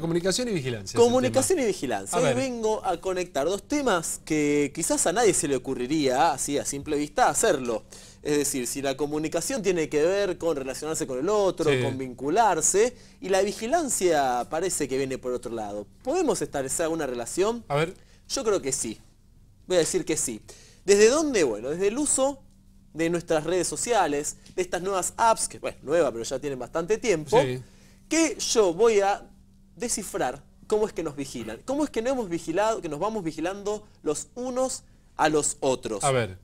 comunicación y vigilancia. Comunicación y vigilancia. Hoy vengo a conectar dos temas que quizás a nadie se le ocurriría, así a simple vista, hacerlo. Es decir, si la comunicación tiene que ver con relacionarse con el otro, con vincularse, y la vigilancia parece que viene por otro lado. ¿Podemos establecer alguna relación? A ver. Yo creo que sí. Voy a decir que sí. ¿Desde dónde? Bueno, desde el uso de nuestras redes sociales, de estas nuevas apps, que bueno, nueva, pero ya tienen bastante tiempo, que yo voy a descifrar cómo es que nos vigilan, cómo es que, no hemos vigilado, que nos vamos vigilando los unos a los otros. A ver.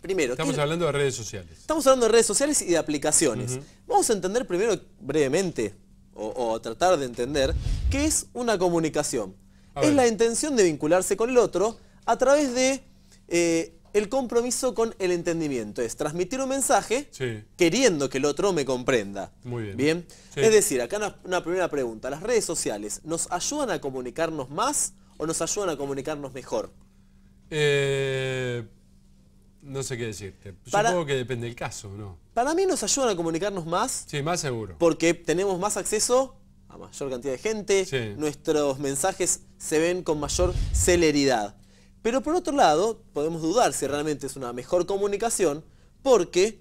Primero, estamos hablando de redes sociales. Estamos hablando de redes sociales y de aplicaciones. Vamos a entender primero brevemente, o, tratar de entender, qué es una comunicación. es la intención de vincularse con el otro a través de eh, el compromiso con el entendimiento. Es transmitir un mensaje queriendo que el otro me comprenda. Muy bien. Es decir, acá una, primera pregunta. ¿Las redes sociales nos ayudan a comunicarnos más o nos ayudan a comunicarnos mejor? Eh, no sé qué decirte. Supongo que depende del caso, ¿no? Para mí nos ayudan a comunicarnos más. Sí, más seguro. Porque tenemos más acceso a mayor cantidad de gente. Nuestros mensajes se ven con mayor celeridad. Pero por otro lado, podemos dudar si realmente es una mejor comunicación, porque,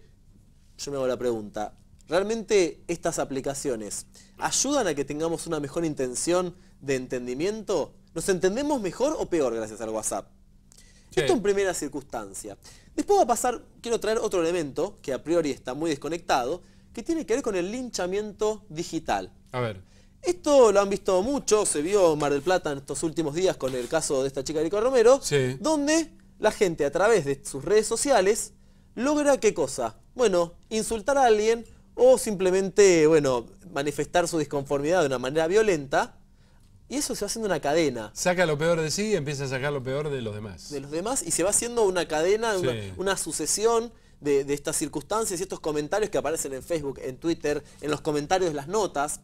yo me hago la pregunta, ¿realmente estas aplicaciones ayudan a que tengamos una mejor intención de entendimiento? ¿Nos entendemos mejor o peor gracias al WhatsApp? Esto en primera circunstancia. Después va a pasar, quiero traer otro elemento que a priori está muy desconectado, que tiene que ver con el linchamiento digital. A ver. Esto lo han visto mucho, se vio Mar del Plata en estos últimos días con el caso de esta chica Erika Romero, donde la gente a través de sus redes sociales logra qué cosa? Bueno, insultar a alguien o simplemente, bueno, manifestar su disconformidad de una manera violenta. Y eso se va haciendo una cadena. Saca lo peor de sí y empieza a sacar lo peor de los demás. De los demás y se va haciendo una cadena, una, sucesión de, estas circunstancias y estos comentarios que aparecen en Facebook, en Twitter, en los comentarios de las notas.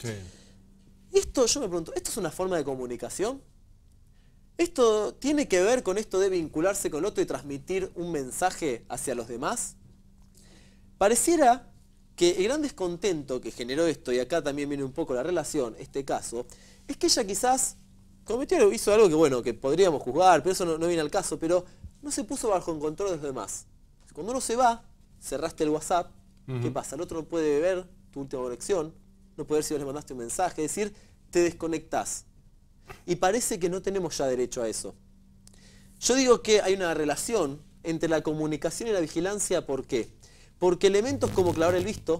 Esto, yo me pregunto, ¿esto es una forma de comunicación? ¿Esto tiene que ver con esto de vincularse con el otro y transmitir un mensaje hacia los demás? Pareciera que el gran descontento que generó esto, y acá también viene un poco la relación, este caso, es que ella quizás cometió, hizo algo que bueno, que podríamos juzgar, pero eso no, viene al caso, pero no se puso bajo el control de los demás. Cuando uno se va, cerraste el WhatsApp, ¿qué pasa? El otro no puede ver tu última conexión, no si le mandaste un mensaje, decir, te desconectás. Y parece que no tenemos ya derecho a eso. Yo digo que hay una relación entre la comunicación y la vigilancia, ¿por qué? Porque elementos como clavar el visto,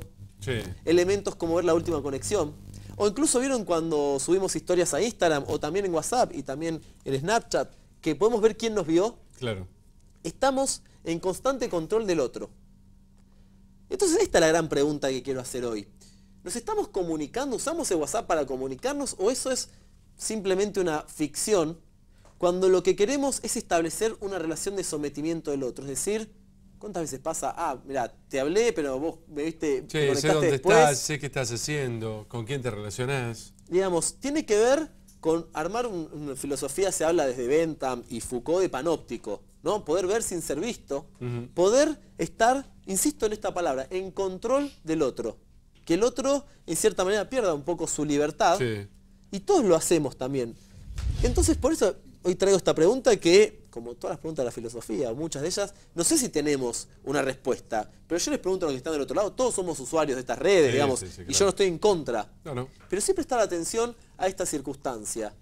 elementos como ver la última conexión, o incluso vieron cuando subimos historias a Instagram o también en WhatsApp y también en Snapchat, que podemos ver quién nos vio. Claro. Estamos en constante control del otro. Entonces esta es la gran pregunta que quiero hacer hoy. ¿Nos estamos comunicando? ¿Usamos el WhatsApp para comunicarnos o eso es simplemente una ficción cuando lo que queremos es establecer una relación de sometimiento del otro? Es decir, ¿cuántas veces pasa? Ah, mira, te hablé, pero vos me viste. sé dónde estás, sé qué estás haciendo, con quién te relacionás. Digamos, tiene que ver con armar una filosofía, se habla desde Bentham y Foucault de panóptico, ¿no? Poder ver sin ser visto, poder estar, insisto en esta palabra, en control del otro que el otro, en cierta manera, pierda un poco su libertad. Y todos lo hacemos también. Entonces, por eso hoy traigo esta pregunta que, como todas las preguntas de la filosofía, muchas de ellas, no sé si tenemos una respuesta, pero yo les pregunto a los que están del otro lado, todos somos usuarios de estas redes, digamos, y yo no estoy en contra. No, siempre Pero sí prestar atención a esta circunstancia.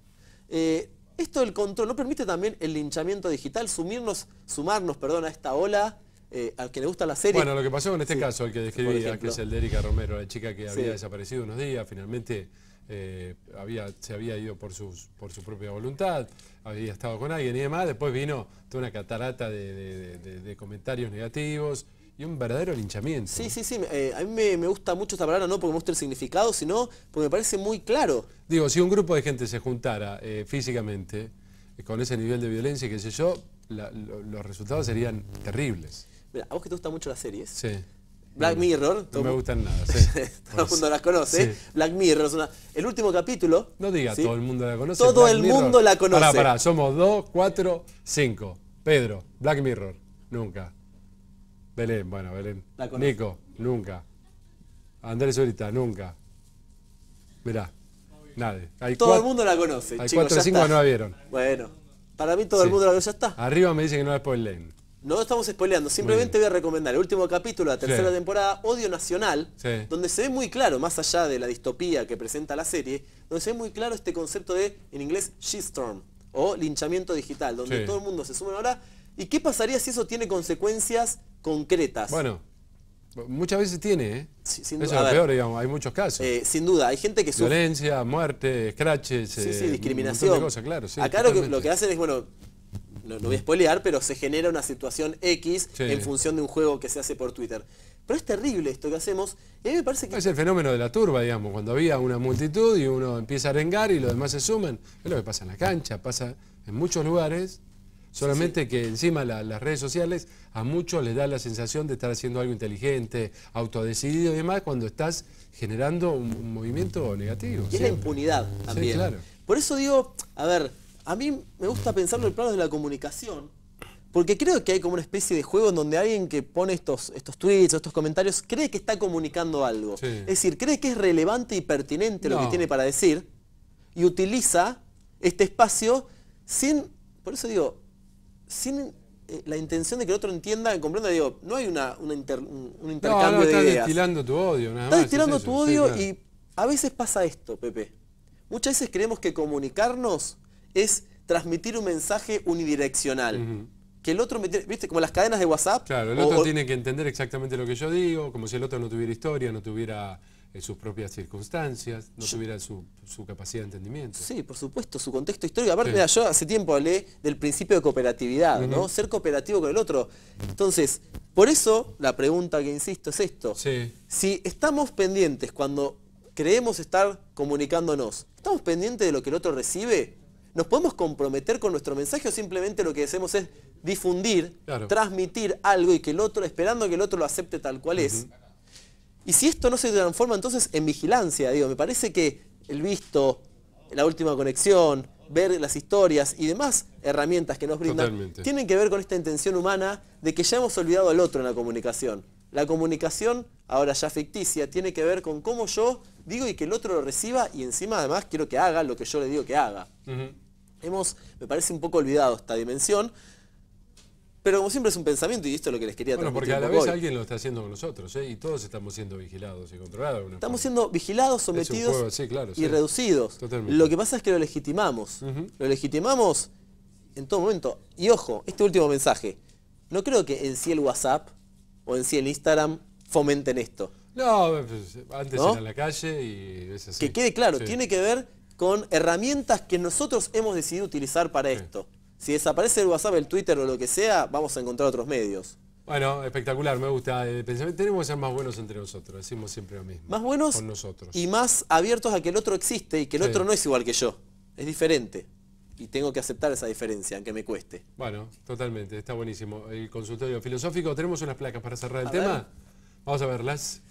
Eh, esto del control, ¿no permite también el linchamiento digital sumirnos, sumarnos perdón, a esta ola eh, al que le gusta la serie. Bueno, lo que pasó en este caso, el que describía, que es el de Erika Romero, la chica que había desaparecido unos días, finalmente eh, había, se había ido por, sus, por su propia voluntad, había estado con alguien y demás, después vino toda una catarata de, comentarios negativos. Y un verdadero linchamiento. Sí, sí, sí. Eh, a mí me, gusta mucho esta palabra, no porque muestre el significado, sino porque me parece muy claro. Digo, si un grupo de gente se juntara físicamente, con ese nivel de violencia qué sé yo, los resultados serían terribles. Mira, a vos que te gustan mucho las series. Sí. Black Mirror. No me gustan nada, sí. todo el mundo las conoce. Black Mirror es una, el último capítulo. No diga todo el mundo la conoce. Todo el mundo la conoce. Pará, pará, somos dos, cuatro, cinco. Pedro, Black Mirror, nunca. Belén, bueno, Belén. Nico, nunca. Andrés ahorita, nunca. Mirá, nadie. todo el mundo la conoce. Hay chicos, cuatro o cinco que no la vieron. Bueno, para mí todo el mundo la conoce, ya está. Arriba me dicen que no la spoilen. No estamos spoileando, simplemente voy a recomendar el último capítulo de la tercera temporada, Odio Nacional, donde se ve muy claro, más allá de la distopía que presenta la serie, donde se ve muy claro este concepto de, en inglés, she-storm, o linchamiento digital, donde todo el mundo se suma ahora. ¿Y qué pasaría si eso tiene consecuencias concretas? Bueno, muchas veces tiene, ¿eh? eso es lo peor, digamos, hay muchos casos. Eh, sin duda, hay gente que sufre. Violencia, muerte, scratches, sí, sí, eh, discriminación. claro, lo que hacen es, bueno, no, voy a spoilear, pero se genera una situación X en función de un juego que se hace por Twitter. Pero es terrible esto que hacemos. Y me parece que... Es el fenómeno de la turba, digamos, cuando había una multitud y uno empieza a arengar y los demás se suman. Es lo que pasa en la cancha, pasa en muchos lugares. Solamente que encima las redes sociales a muchos les da la sensación de estar haciendo algo inteligente, autodecidido y demás, cuando estás generando un, movimiento negativo. Y la impunidad también. Por eso digo, a ver, a mí me gusta pensarlo en plano de la comunicación, porque creo que hay como una especie de juego en donde alguien que pone estos, estos tweets o estos comentarios cree que está comunicando algo. Es decir, cree que es relevante y pertinente lo que tiene para decir y utiliza este espacio sin, por eso digo, sin eh, la intención de que el otro entienda comprenda, digo, no hay una, una un, intercambio de destilando tu odio, nada Estás destilando tu odio y a veces pasa esto, Pepe. Muchas veces creemos que comunicarnos es transmitir un mensaje unidireccional. Que el otro, viste, como las cadenas de WhatsApp. Claro, el otro tiene que entender exactamente lo que yo digo, como si el otro no tuviera historia, no tuviera eh, sus propias circunstancias, no tuviera su, capacidad de entendimiento. Sí, por supuesto, su contexto histórico. Aparte, yo hace tiempo hablé del principio de cooperatividad, ¿no? Ser cooperativo con el otro. Entonces, por eso la pregunta que insisto es esto. Si estamos pendientes cuando creemos estar comunicándonos, ¿estamos pendientes de lo que el otro recibe? ¿Nos podemos comprometer con nuestro mensaje o simplemente lo que hacemos es difundir, transmitir algo y que el otro, esperando que el otro lo acepte tal cual es? Y si esto no se transforma entonces en vigilancia, digo, me parece que el visto, la última conexión, ver las historias y demás herramientas que nos brindan, tienen que ver con esta intención humana de que ya hemos olvidado al otro en la comunicación. La comunicación, ahora ya ficticia, tiene que ver con cómo yo digo y que el otro lo reciba y encima además quiero que haga lo que yo le digo que haga. Hemos, me parece un poco olvidado esta dimensión, pero como siempre es un pensamiento y esto es lo que les quería transmitir. porque a la vez alguien lo está haciendo con nosotros ¿eh? y todos estamos siendo vigilados y controlados. Estamos siendo vigilados, sometidos y reducidos. Lo que pasa es que lo legitimamos. Lo legitimamos en todo momento. Y ojo, este último mensaje. No creo que en sí el WhatsApp o en sí en Instagram fomenten esto. No, pues, antes la calle y es así. Que quede claro, tiene que ver con herramientas que nosotros hemos decidido utilizar para esto. Si desaparece el WhatsApp, el Twitter o lo que sea, vamos a encontrar otros medios. Bueno, espectacular, me gusta el eh, Tenemos que ser más buenos entre nosotros, decimos siempre lo mismo. Más buenos con nosotros. y más abiertos a que el otro existe y que el otro no es igual que yo, es diferente y tengo que aceptar esa diferencia, aunque me cueste. Bueno, totalmente, está buenísimo. El consultorio filosófico, tenemos unas placas para cerrar el tema. Vamos a verlas.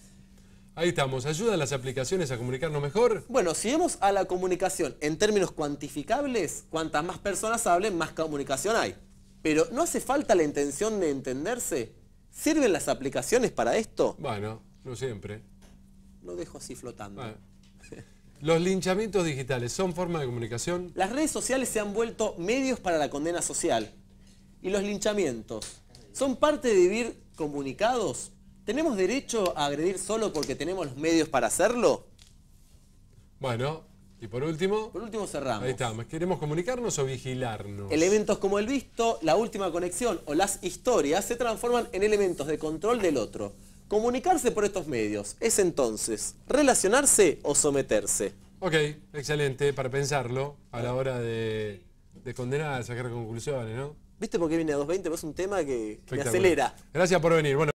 Ahí estamos. ¿Ayudan las aplicaciones a comunicarnos mejor? Bueno, si vemos a la comunicación en términos cuantificables, cuantas más personas hablen, más comunicación hay. Pero ¿no hace falta la intención de entenderse? ¿Sirven las aplicaciones para esto? Bueno, no siempre. Lo dejo así flotando. Los linchamientos digitales son forma de comunicación. Las redes sociales se han vuelto medios para la condena social. Y los linchamientos son parte de vivir comunicados. ¿Tenemos derecho a agredir solo porque tenemos los medios para hacerlo? Bueno, y por último... Por último cerramos. Ahí estamos. ¿queremos comunicarnos o vigilarnos? Elementos como el visto, la última conexión o las historias se transforman en elementos de control del otro. Comunicarse por estos medios es entonces relacionarse o someterse. Ok, excelente, para pensarlo a la hora de, condenar, sacar conclusiones, ¿no? ¿Viste por qué viene a 2.20? Pues es un tema que acelera. Gracias por venir. Bueno,